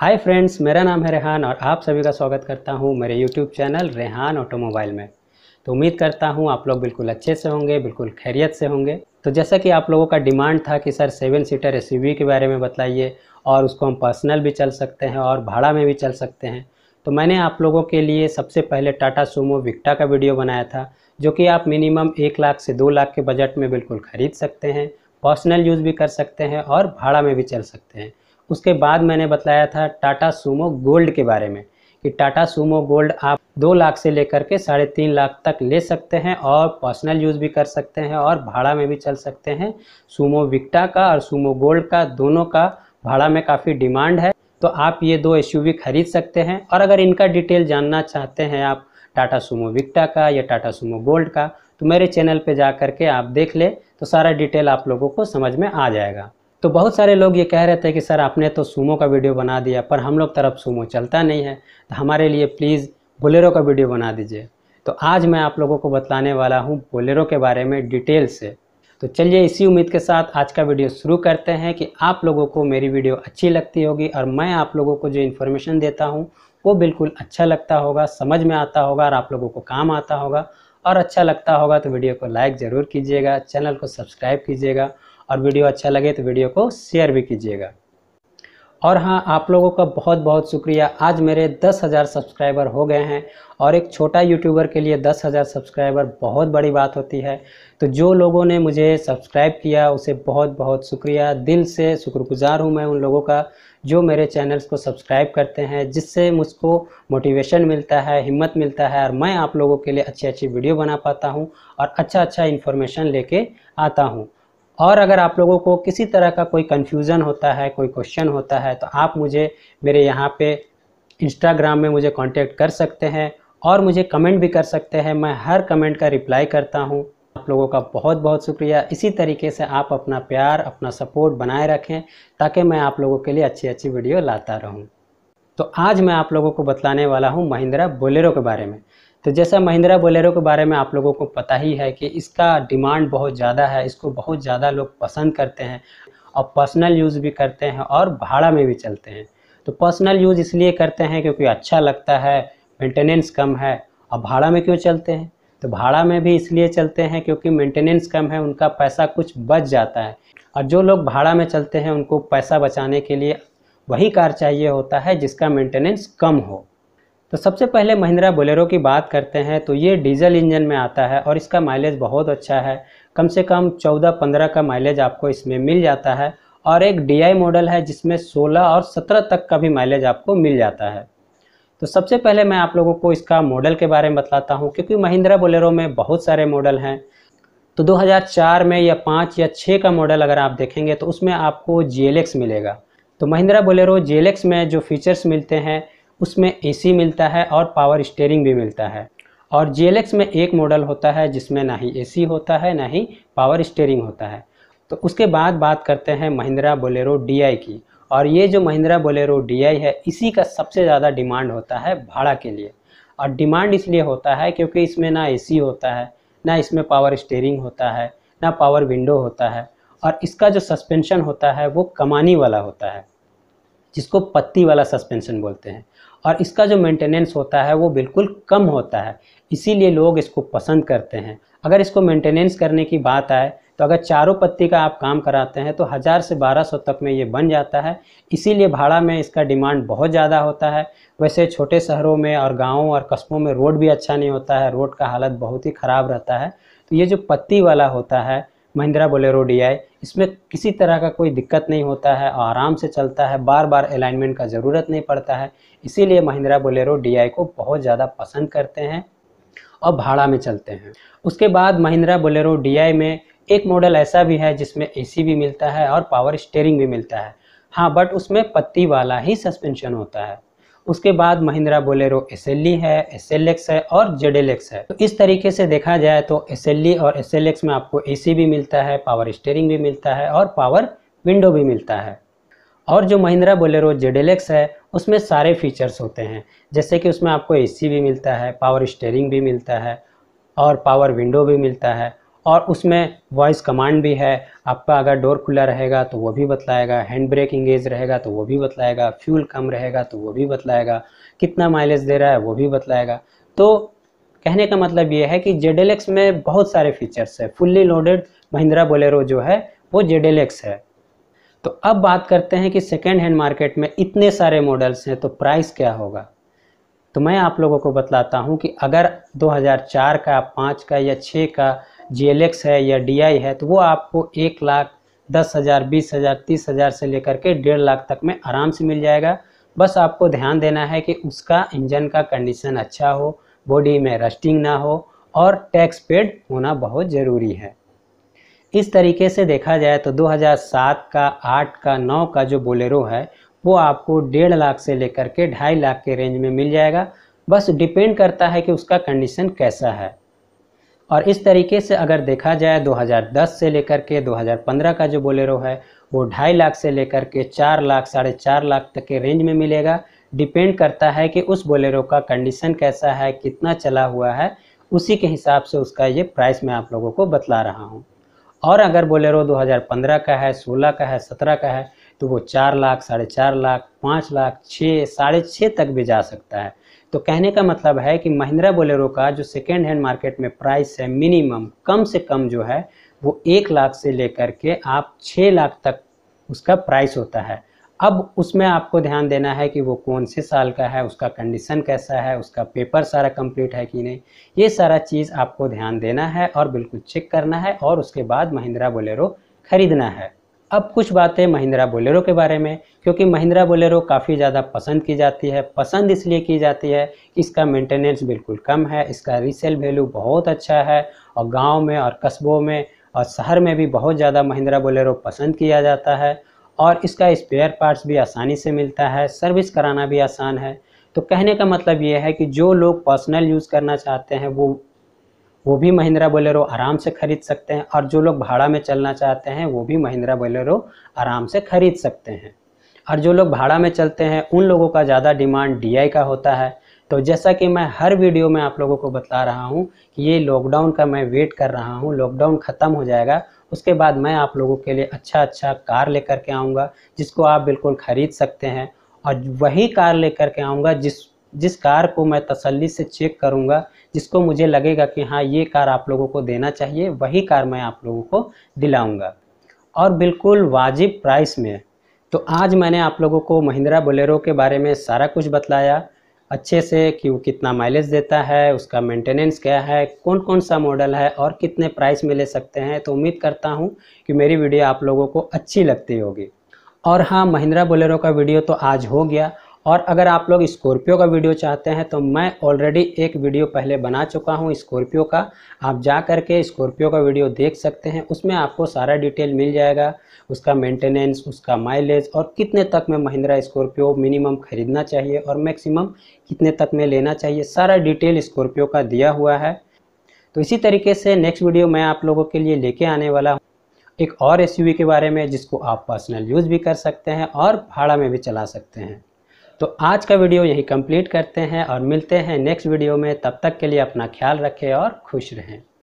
hi friends मेरा नाम है रेहान और आप सभी का स्वागत करता हूं मेरे यूट्यूब चैनल रेहान ऑटोमोबाइल में तो उम्मीद करता हूं आप लोग बिल्कुल अच्छे से होंगे बिल्कुल खैरियत से होंगे तो जैसा कि आप लोगों का डिमांड था कि सर सेवन सीटर एस के बारे में बताइए और उसको हम पर्सनल भी चल सकते हैं और भाड़ा में भी चल सकते हैं तो मैंने आप लोगों के लिए सबसे पहले टाटा सुमो विक्टा का वीडियो बनाया था जो कि आप मिनिमम एक लाख से दो लाख के बजट में बिल्कुल ख़रीद सकते हैं पर्सनल यूज़ भी कर सकते हैं और भाड़ा में भी चल सकते हैं उसके बाद मैंने बताया था टाटा सुमो गोल्ड के बारे में कि टाटा सुमो गोल्ड आप दो लाख से लेकर के साढ़े तीन लाख तक ले सकते हैं और पर्सनल यूज़ भी कर सकते हैं और भाड़ा में भी चल सकते हैं सुमो विक्टा का और सुमो गोल्ड का दोनों का भाड़ा में काफ़ी डिमांड है तो आप ये दो एस खरीद सकते हैं और अगर इनका डिटेल जानना चाहते हैं आप टाटा सुमो विक्टा का या टाटा सुमो गोल्ड का तो मेरे चैनल पर जा के आप देख ले तो सारा डिटेल आप लोगों को समझ में आ जाएगा तो बहुत सारे लोग ये कह रहे थे कि सर आपने तो सूमो का वीडियो बना दिया पर हम लोग तरफ सूमो चलता नहीं है तो हमारे लिए प्लीज़ बोलेरो का वीडियो बना दीजिए तो आज मैं आप लोगों को बतलाने वाला हूँ बोलेरो के बारे में डिटेल से तो चलिए इसी उम्मीद के साथ आज का वीडियो शुरू करते हैं कि आप लोगों को मेरी वीडियो अच्छी लगती होगी और मैं आप लोगों को जो इन्फॉर्मेशन देता हूँ वो बिल्कुल अच्छा लगता होगा समझ में आता होगा और आप लोगों को काम आता होगा और अच्छा लगता होगा तो वीडियो को लाइक ज़रूर कीजिएगा चैनल को सब्सक्राइब कीजिएगा और वीडियो अच्छा लगे तो वीडियो को शेयर भी कीजिएगा और हाँ आप लोगों का बहुत बहुत शुक्रिया आज मेरे दस हज़ार सब्सक्राइबर हो गए हैं और एक छोटा यूट्यूबर के लिए दस हज़ार सब्सक्राइबर बहुत बड़ी बात होती है तो जो लोगों ने मुझे सब्सक्राइब किया उसे बहुत बहुत शुक्रिया दिल से शुक्रगुजार हूँ मैं उन लोगों का जो मेरे चैनल्स को सब्सक्राइब करते हैं जिससे मुझको मोटिवेशन मिलता है हिम्मत मिलता है और मैं आप लोगों के लिए अच्छी अच्छी वीडियो बना पाता हूँ और अच्छा अच्छा इन्फॉर्मेशन ले आता हूँ और अगर आप लोगों को किसी तरह का कोई कन्फ्यूज़न होता है कोई क्वेश्चन होता है तो आप मुझे मेरे यहाँ पे इंस्टाग्राम में मुझे कांटेक्ट कर सकते हैं और मुझे कमेंट भी कर सकते हैं मैं हर कमेंट का रिप्लाई करता हूँ आप लोगों का बहुत बहुत शुक्रिया इसी तरीके से आप अपना प्यार अपना सपोर्ट बनाए रखें ताकि मैं आप लोगों के लिए अच्छी अच्छी वीडियो लाता रहूँ तो आज मैं आप लोगों को बतलाने वाला हूँ महिंद्रा बोलेरो के बारे में तो जैसा महिंद्रा बोलेरो के बारे में आप लोगों को पता ही है कि इसका डिमांड बहुत ज़्यादा है इसको बहुत ज़्यादा लोग पसंद करते हैं और पर्सनल यूज़ भी करते हैं और भाड़ा में भी चलते हैं तो पर्सनल यूज़ इसलिए करते हैं क्योंकि अच्छा लगता है मेंटेनेंस कम है और भाड़ा में क्यों चलते हैं तो भाड़ा में भी इसलिए चलते हैं क्योंकि मेंटेनेंस कम है उनका पैसा कुछ बच जाता है और जो लोग भाड़ा में चलते हैं उनको पैसा बचाने के लिए वही कार चाहिए होता है जिसका मेंटेनेंस कम हो तो सबसे पहले महिंद्रा बोलेरो की बात करते हैं तो ये डीजल इंजन में आता है और इसका माइलेज बहुत अच्छा है कम से कम 14-15 का माइलेज आपको इसमें मिल जाता है और एक डीआई मॉडल है जिसमें 16 और 17 तक का भी माइलेज आपको मिल जाता है तो सबसे पहले मैं आप लोगों को इसका मॉडल के बारे में बतलाता हूँ क्योंकि महिंद्रा बोलेरो में बहुत सारे मॉडल हैं तो 2004 में या पाँच या छः का मॉडल अगर आप देखेंगे तो उसमें आपको जी मिलेगा तो महिंद्रा बोलेरो जी में जो फीचर्स मिलते हैं उसमें एसी मिलता है और पावर स्टेयरिंग भी मिलता है और जी में एक मॉडल होता है जिसमें ना ही ए होता है ना ही पावर स्टेयरिंग होता है तो उसके बाद बात करते हैं महिंद्रा बोलेरो डी की और ये जो महिंद्रा बोलेरो डी है इसी का सबसे ज़्यादा डिमांड होता है भाड़ा के लिए और डिमांड इसलिए होता है क्योंकि इसमें ना एसी होता है ना इसमें पावर स्टेयरिंग होता है ना पावर विंडो होता है और इसका जो सस्पेंशन होता है वो कमानी वाला होता है जिसको पत्ती वाला सस्पेंशन बोलते हैं और इसका जो मेंटेनेंस होता है वो बिल्कुल कम होता है इसीलिए लोग इसको पसंद करते हैं अगर इसको मेंटेनेंस करने की बात आए तो अगर चारों पत्ती का आप काम कराते हैं तो हज़ार से बारह सौ तक में ये बन जाता है इसीलिए भाड़ा में इसका डिमांड बहुत ज़्यादा होता है वैसे छोटे शहरों में और गाँवों और कस्बों में रोड भी अच्छा नहीं होता है रोड का हालत बहुत ही ख़राब रहता है तो ये जो पत्ती वाला होता है महिंद्रा बोलेरो डी इसमें किसी तरह का कोई दिक्कत नहीं होता है आराम से चलता है बार बार अलाइनमेंट का ज़रूरत नहीं पड़ता है इसीलिए महिंद्रा बोलेरो डी को बहुत ज़्यादा पसंद करते हैं और भाड़ा में चलते हैं उसके बाद महिंद्रा बोलेरो डी में एक मॉडल ऐसा भी है जिसमें सी भी मिलता है और पावर स्टेयरिंग भी मिलता है हाँ बट उसमें पत्ती वाला ही सस्पेंशन होता है उसके बाद महिंद्रा बोलेरो एस e है एस है और जेड है तो इस तरीके से देखा जाए तो एस e और एस में आपको ए भी मिलता है पावर स्टेयरिंग भी मिलता है और पावर विंडो भी मिलता है और जो महिंद्रा बोलेरो जेड है उसमें सारे फीचर्स होते हैं जैसे कि उसमें आपको ए भी मिलता है पावर स्टेयरिंग भी मिलता है और पावर विंडो भी मिलता है और उसमें वॉइस कमांड भी है आपका अगर डोर खुला रहेगा तो वो भी बतलाएगा हैंड ब्रेक इंगेज रहेगा तो वो भी बतलाएगा फ्यूल कम रहेगा तो वो भी बतलाएगा कितना माइलेज दे रहा है वो भी बतलाएगा तो कहने का मतलब ये है कि जेड में बहुत सारे फीचर्स है फुल्ली लोडेड महिंद्रा बोलेरो जो है वो जेड है तो अब बात करते हैं कि सेकेंड हैंड मार्केट में इतने सारे मॉडल्स हैं तो प्राइस क्या होगा तो मैं आप लोगों को बतलाता हूँ कि अगर 2004 का 5 का या 6 का जी है या डी है तो वो आपको एक लाख दस हज़ार बीस हज़ार तीस हज़ार से लेकर के डेढ़ लाख तक में आराम से मिल जाएगा बस आपको ध्यान देना है कि उसका इंजन का कंडीशन अच्छा हो बॉडी में रस्टिंग ना हो और टैक्स पेड होना बहुत ज़रूरी है इस तरीके से देखा जाए तो 2007 का 8 का 9 का जो बोलेरो है वो आपको डेढ़ लाख से लेकर के ढाई लाख के रेंज में मिल जाएगा बस डिपेंड करता है कि उसका कंडीशन कैसा है और इस तरीके से अगर देखा जाए 2010 से लेकर के 2015 का जो बोलेरो है वो ढाई लाख से लेकर के चार लाख साढ़े चार लाख तक के रेंज में मिलेगा डिपेंड करता है कि उस बोलेरो का कंडीशन कैसा है कितना चला हुआ है उसी के हिसाब से उसका ये प्राइस मैं आप लोगों को बतला रहा हूँ और अगर बोलेरो 2015 का है 16 का है 17 का है तो वो चार लाख साढ़े चार लाख पाँच लाख छः साढ़े छः तक भी जा सकता है तो कहने का मतलब है कि महिंद्रा बोलेरो का जो सेकेंड हैंड मार्केट में प्राइस है मिनिमम कम से कम जो है वो एक लाख से लेकर के आप छः लाख तक उसका प्राइस होता है अब उसमें आपको ध्यान देना है कि वो कौन से साल का है उसका कंडीशन कैसा है उसका पेपर सारा कंप्लीट है कि नहीं ये सारा चीज़ आपको ध्यान देना है और बिल्कुल चेक करना है और उसके बाद महिंद्रा बोलेरो खरीदना है अब कुछ बातें महिंद्रा बोलेरो के बारे में क्योंकि महिंद्रा बोलेरो काफ़ी ज़्यादा पसंद की जाती है पसंद इसलिए की जाती है कि इसका मेंटेनेंस बिल्कुल कम है इसका रीसेल वैल्यू बहुत अच्छा है और गांव में और कस्बों में और शहर में भी बहुत ज़्यादा महिंद्रा बोलेरो पसंद किया जाता है और इसका स्पेयर पार्ट्स भी आसानी से मिलता है सर्विस कराना भी आसान है तो कहने का मतलब ये है कि जो लोग पर्सनल यूज़ करना चाहते हैं वो वो भी महिंद्रा बोलेरो आराम से खरीद सकते हैं और जो लोग भाड़ा में चलना चाहते हैं वो भी महिंद्रा बोलेरो आराम से खरीद सकते हैं और जो लोग भाड़ा में चलते हैं उन लोगों का ज़्यादा डिमांड डी का होता है तो जैसा कि मैं हर वीडियो में आप लोगों को बता रहा हूँ कि ये लॉकडाउन का मैं वेट कर रहा हूँ लॉकडाउन ख़त्म हो जाएगा उसके बाद मैं आप लोगों के लिए अच्छा अच्छा कार लेकर के आऊँगा जिसको आप बिल्कुल ख़रीद सकते हैं और वही कार लेकर के आऊँगा जिस जिस कार को मैं तसल्ली से चेक करूँगा जिसको मुझे लगेगा कि हाँ ये कार आप लोगों को देना चाहिए वही कार मैं आप लोगों को दिलाऊँगा और बिल्कुल वाजिब प्राइस में तो आज मैंने आप लोगों को महिंद्रा बोलेरो के बारे में सारा कुछ बतलाया अच्छे से कि वो कितना माइलेज देता है उसका मेंटेनेंस क्या है कौन कौन सा मॉडल है और कितने प्राइस में ले सकते हैं तो उम्मीद करता हूँ कि मेरी वीडियो आप लोगों को अच्छी लगती होगी और हाँ महिंद्रा बोलेरो का वीडियो तो आज हो गया और अगर आप लोग स्कॉर्पियो का वीडियो चाहते हैं तो मैं ऑलरेडी एक वीडियो पहले बना चुका हूँ स्कॉर्पियो का आप जा कर के स्कॉर्पियो का वीडियो देख सकते हैं उसमें आपको सारा डिटेल मिल जाएगा उसका मेंटेनेंस उसका माइलेज और कितने तक में महिंद्रा स्कॉर्पियो मिनिमम ख़रीदना चाहिए और मैक्सिमम कितने तक में लेना चाहिए सारा डिटेल स्कॉर्पियो का दिया हुआ है तो इसी तरीके से नेक्स्ट वीडियो मैं आप लोगों के लिए लेके आने वाला हूँ एक और एस के बारे में जिसको आप पर्सनल यूज़ भी कर सकते हैं और भाड़ा में भी चला सकते हैं तो आज का वीडियो यही कंप्लीट करते हैं और मिलते हैं नेक्स्ट वीडियो में तब तक के लिए अपना ख्याल रखें और खुश रहें